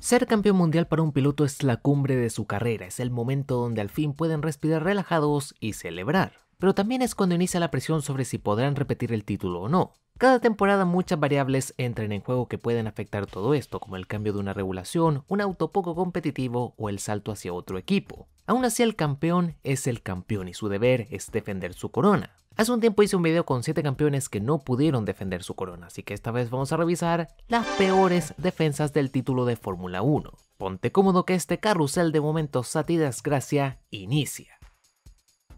Ser campeón mundial para un piloto es la cumbre de su carrera, es el momento donde al fin pueden respirar relajados y celebrar. Pero también es cuando inicia la presión sobre si podrán repetir el título o no. Cada temporada muchas variables entran en juego que pueden afectar todo esto, como el cambio de una regulación, un auto poco competitivo o el salto hacia otro equipo. Aún así el campeón es el campeón y su deber es defender su corona. Hace un tiempo hice un video con 7 campeones que no pudieron defender su corona, así que esta vez vamos a revisar las peores defensas del título de Fórmula 1. Ponte cómodo que este carrusel de momentos ti desgracia inicia.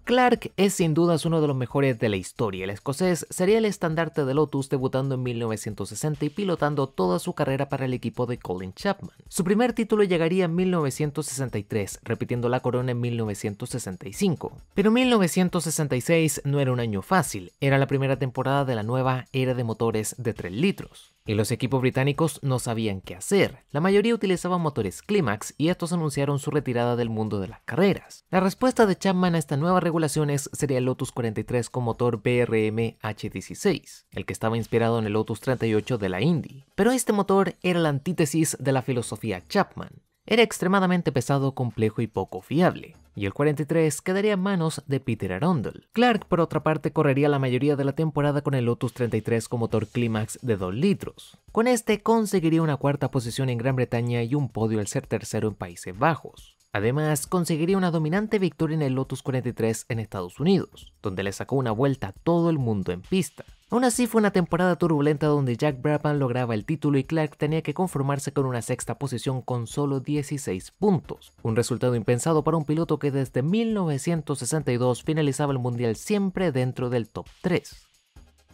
Clark es sin dudas uno de los mejores de la historia. El escocés sería el estandarte de Lotus debutando en 1960 y pilotando toda su carrera para el equipo de Colin Chapman. Su primer título llegaría en 1963, repitiendo la corona en 1965. Pero 1966 no era un año fácil, era la primera temporada de la nueva era de motores de 3 litros. Y los equipos británicos no sabían qué hacer. La mayoría utilizaban motores Climax y estos anunciaron su retirada del mundo de las carreras. La respuesta de Chapman a estas nuevas regulaciones sería el Lotus 43 con motor BRM H16, el que estaba inspirado en el Lotus 38 de la Indy. Pero este motor era la antítesis de la filosofía Chapman. Era extremadamente pesado, complejo y poco fiable, y el 43 quedaría en manos de Peter Arundel. Clark, por otra parte, correría la mayoría de la temporada con el Lotus 33 con motor Climax de 2 litros. Con este conseguiría una cuarta posición en Gran Bretaña y un podio al ser tercero en Países Bajos. Además, conseguiría una dominante victoria en el Lotus 43 en Estados Unidos, donde le sacó una vuelta a todo el mundo en pista. Aún así fue una temporada turbulenta donde Jack Brabham lograba el título y Clark tenía que conformarse con una sexta posición con solo 16 puntos, un resultado impensado para un piloto que desde 1962 finalizaba el Mundial siempre dentro del top 3.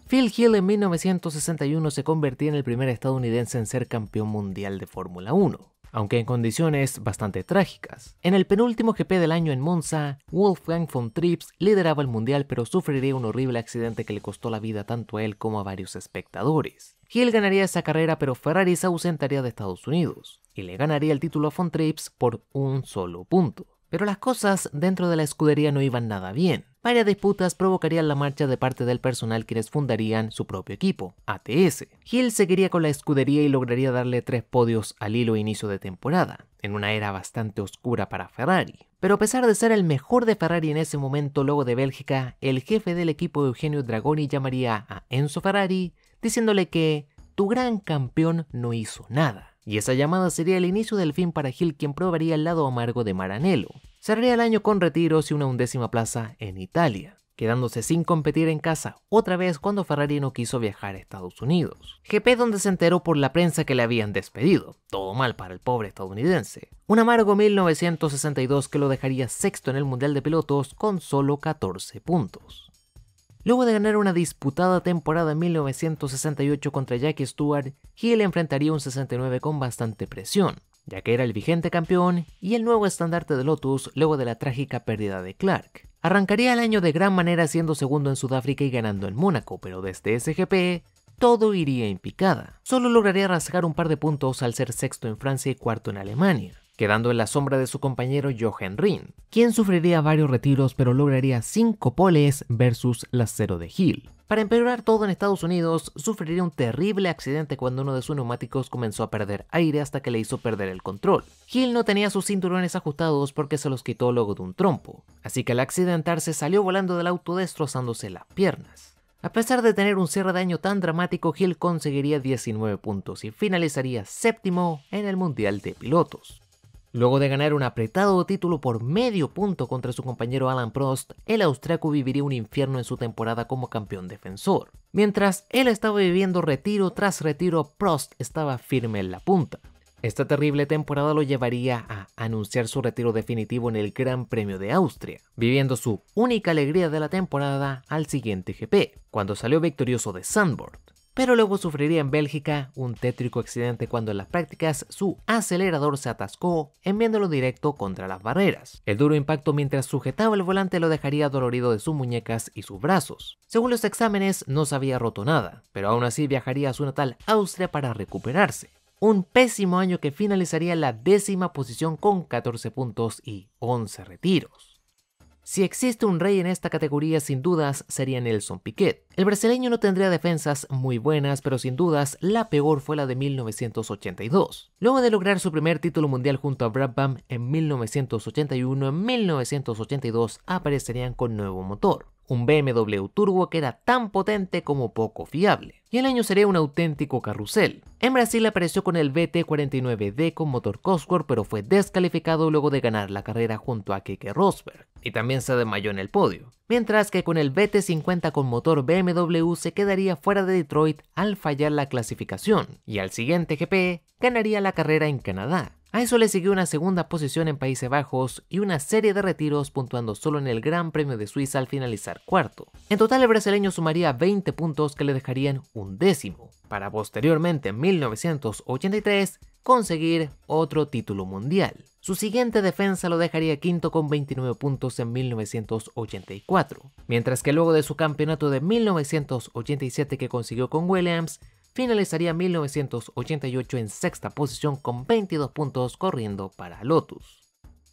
Phil Hill en 1961 se convertía en el primer estadounidense en ser campeón mundial de Fórmula 1 aunque en condiciones bastante trágicas. En el penúltimo GP del año en Monza, Wolfgang von Trips lideraba el mundial pero sufriría un horrible accidente que le costó la vida tanto a él como a varios espectadores. Gil ganaría esa carrera pero Ferrari se ausentaría de Estados Unidos y le ganaría el título a von Trips por un solo punto. Pero las cosas dentro de la escudería no iban nada bien varias disputas provocarían la marcha de parte del personal quienes fundarían su propio equipo, ATS. Hill seguiría con la escudería y lograría darle tres podios al hilo inicio de temporada, en una era bastante oscura para Ferrari. Pero a pesar de ser el mejor de Ferrari en ese momento luego de Bélgica, el jefe del equipo Eugenio Dragoni llamaría a Enzo Ferrari diciéndole que tu gran campeón no hizo nada. Y esa llamada sería el inicio del fin para Hill quien probaría el lado amargo de Maranello, Cerraría el año con retiros y una undécima plaza en Italia, quedándose sin competir en casa otra vez cuando Ferrari no quiso viajar a Estados Unidos. GP donde se enteró por la prensa que le habían despedido, todo mal para el pobre estadounidense. Un amargo 1962 que lo dejaría sexto en el Mundial de Pilotos con solo 14 puntos. Luego de ganar una disputada temporada en 1968 contra Jackie Stewart, Hill enfrentaría un 69 con bastante presión, ya que era el vigente campeón y el nuevo estandarte de Lotus luego de la trágica pérdida de Clark. Arrancaría el año de gran manera siendo segundo en Sudáfrica y ganando en Mónaco, pero desde SGP todo iría en picada. Solo lograría rasgar un par de puntos al ser sexto en Francia y cuarto en Alemania quedando en la sombra de su compañero Jochen Rin, quien sufriría varios retiros pero lograría 5 poles versus la 0 de Hill. Para empeorar todo en Estados Unidos, sufriría un terrible accidente cuando uno de sus neumáticos comenzó a perder aire hasta que le hizo perder el control. Hill no tenía sus cinturones ajustados porque se los quitó luego de un trompo, así que al accidentarse salió volando del auto destrozándose las piernas. A pesar de tener un cierre de año tan dramático, Hill conseguiría 19 puntos y finalizaría séptimo en el Mundial de Pilotos. Luego de ganar un apretado título por medio punto contra su compañero Alan Prost, el austriaco viviría un infierno en su temporada como campeón defensor. Mientras él estaba viviendo retiro tras retiro, Prost estaba firme en la punta. Esta terrible temporada lo llevaría a anunciar su retiro definitivo en el Gran Premio de Austria, viviendo su única alegría de la temporada al siguiente GP, cuando salió victorioso de Sandboard pero luego sufriría en Bélgica un tétrico accidente cuando en las prácticas su acelerador se atascó, enviándolo directo contra las barreras. El duro impacto mientras sujetaba el volante lo dejaría dolorido de sus muñecas y sus brazos. Según los exámenes, no se había roto nada, pero aún así viajaría a su natal Austria para recuperarse un pésimo año que finalizaría en la décima posición con 14 puntos y 11 retiros. Si existe un rey en esta categoría, sin dudas sería Nelson Piquet. El brasileño no tendría defensas muy buenas, pero sin dudas la peor fue la de 1982. Luego de lograr su primer título mundial junto a Brabham en 1981, en 1982 aparecerían con nuevo motor un BMW turbo que era tan potente como poco fiable. Y el año sería un auténtico carrusel. En Brasil apareció con el BT49D con motor Cosworth, pero fue descalificado luego de ganar la carrera junto a Keke Rosberg, y también se desmayó en el podio. Mientras que con el BT50 con motor BMW se quedaría fuera de Detroit al fallar la clasificación, y al siguiente GP e ganaría la carrera en Canadá. A eso le siguió una segunda posición en Países Bajos y una serie de retiros puntuando solo en el Gran Premio de Suiza al finalizar cuarto. En total el brasileño sumaría 20 puntos que le dejarían un décimo, para posteriormente en 1983 conseguir otro título mundial. Su siguiente defensa lo dejaría quinto con 29 puntos en 1984, mientras que luego de su campeonato de 1987 que consiguió con Williams, finalizaría 1988 en sexta posición con 22 puntos corriendo para Lotus.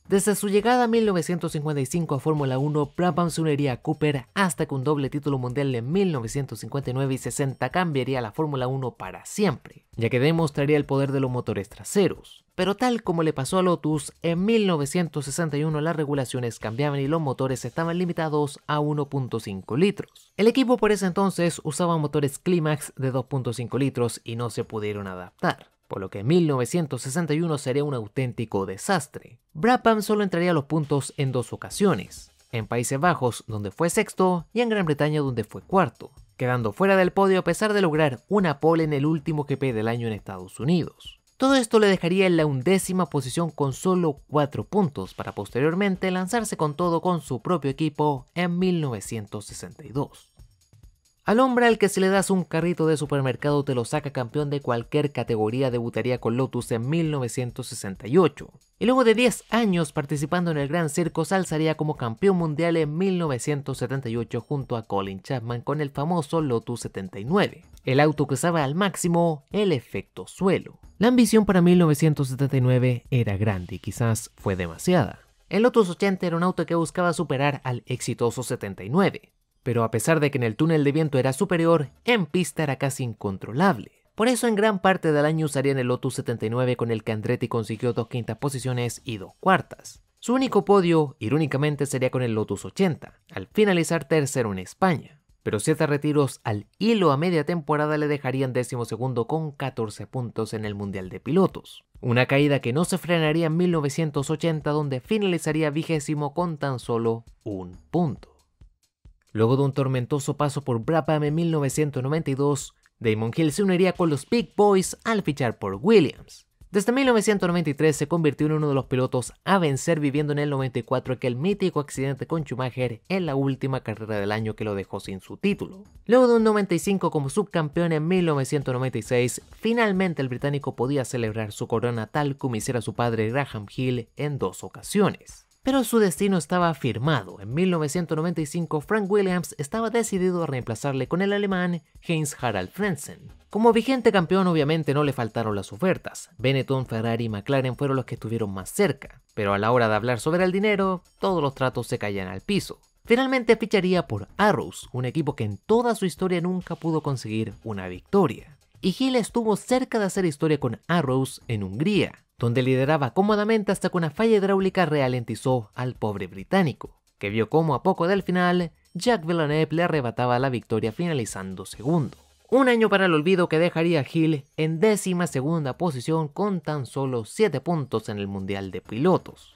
Desde su llegada en 1955 a Fórmula 1, Brabham se uniría a Cooper hasta que un doble título mundial en 1959 y 60 cambiaría la Fórmula 1 para siempre, ya que demostraría el poder de los motores traseros. Pero tal como le pasó a Lotus, en 1961 las regulaciones cambiaban y los motores estaban limitados a 1.5 litros. El equipo por ese entonces usaba motores Climax de 2.5 litros y no se pudieron adaptar por lo que 1961 sería un auténtico desastre. Brabham solo entraría a los puntos en dos ocasiones, en Países Bajos donde fue sexto y en Gran Bretaña donde fue cuarto, quedando fuera del podio a pesar de lograr una pole en el último GP del año en Estados Unidos. Todo esto le dejaría en la undécima posición con solo 4 puntos para posteriormente lanzarse con todo con su propio equipo en 1962. Al hombre al que si le das un carrito de supermercado te lo saca campeón de cualquier categoría debutaría con Lotus en 1968. Y luego de 10 años participando en el Gran Circo alzaría como campeón mundial en 1978 junto a Colin Chapman con el famoso Lotus 79, el auto que usaba al máximo el efecto suelo. La ambición para 1979 era grande y quizás fue demasiada. El Lotus 80 era un auto que buscaba superar al exitoso 79, pero a pesar de que en el túnel de viento era superior, en pista era casi incontrolable. Por eso en gran parte del año usarían el Lotus 79 con el que Andretti consiguió dos quintas posiciones y dos cuartas. Su único podio, irónicamente, sería con el Lotus 80, al finalizar tercero en España. Pero siete retiros al hilo a media temporada le dejarían décimo segundo con 14 puntos en el Mundial de Pilotos. Una caída que no se frenaría en 1980 donde finalizaría vigésimo con tan solo un punto. Luego de un tormentoso paso por Brabham en 1992, Damon Hill se uniría con los Big Boys al fichar por Williams. Desde 1993 se convirtió en uno de los pilotos a vencer viviendo en el 94 aquel mítico accidente con Schumacher en la última carrera del año que lo dejó sin su título. Luego de un 95 como subcampeón en 1996, finalmente el británico podía celebrar su corona tal como hiciera su padre Graham Hill en dos ocasiones. Pero su destino estaba firmado. En 1995, Frank Williams estaba decidido a reemplazarle con el alemán Heinz Harald Frentzen. Como vigente campeón, obviamente no le faltaron las ofertas. Benetton, Ferrari y McLaren fueron los que estuvieron más cerca. Pero a la hora de hablar sobre el dinero, todos los tratos se caían al piso. Finalmente ficharía por Arrows, un equipo que en toda su historia nunca pudo conseguir una victoria y Hill estuvo cerca de hacer historia con Arrows en Hungría, donde lideraba cómodamente hasta que una falla hidráulica ralentizó al pobre británico, que vio cómo a poco del final Jack Villeneuve le arrebataba la victoria finalizando segundo. Un año para el olvido que dejaría a Hill en décima segunda posición con tan solo 7 puntos en el Mundial de Pilotos.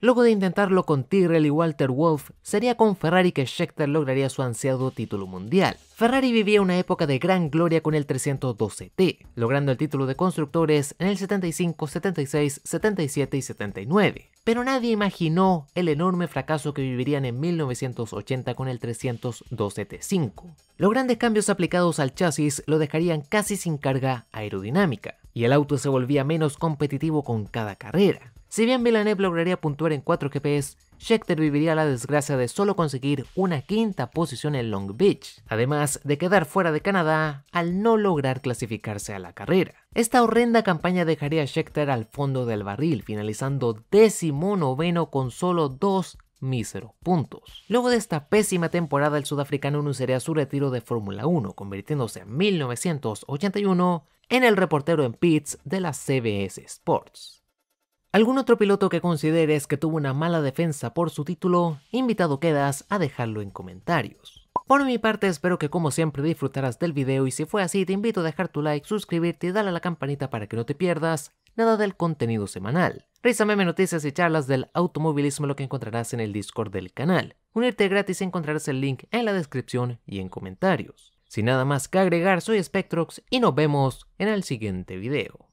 Luego de intentarlo con Tyrrell y Walter Wolf, sería con Ferrari que Scheckter lograría su ansiado título mundial. Ferrari vivía una época de gran gloria con el 312T, logrando el título de constructores en el 75, 76, 77 y 79. Pero nadie imaginó el enorme fracaso que vivirían en 1980 con el 312T5. Los grandes cambios aplicados al chasis lo dejarían casi sin carga aerodinámica, y el auto se volvía menos competitivo con cada carrera. Si bien Villeneuve lograría puntuar en 4 GPs, Scheckter viviría la desgracia de solo conseguir una quinta posición en Long Beach, además de quedar fuera de Canadá al no lograr clasificarse a la carrera. Esta horrenda campaña dejaría a Scheckter al fondo del barril, finalizando décimo noveno con solo dos míseros puntos. Luego de esta pésima temporada, el sudafricano anunciaría su retiro de Fórmula 1, convirtiéndose en 1981 en el reportero en pits de la CBS Sports. ¿Algún otro piloto que consideres que tuvo una mala defensa por su título? Invitado quedas a dejarlo en comentarios. Por mi parte espero que como siempre disfrutarás del video y si fue así te invito a dejar tu like, suscribirte y darle a la campanita para que no te pierdas nada del contenido semanal. Risa meme noticias y charlas del automovilismo lo que encontrarás en el Discord del canal. Unirte gratis encontrarás el link en la descripción y en comentarios. Sin nada más que agregar soy Spectrox y nos vemos en el siguiente video.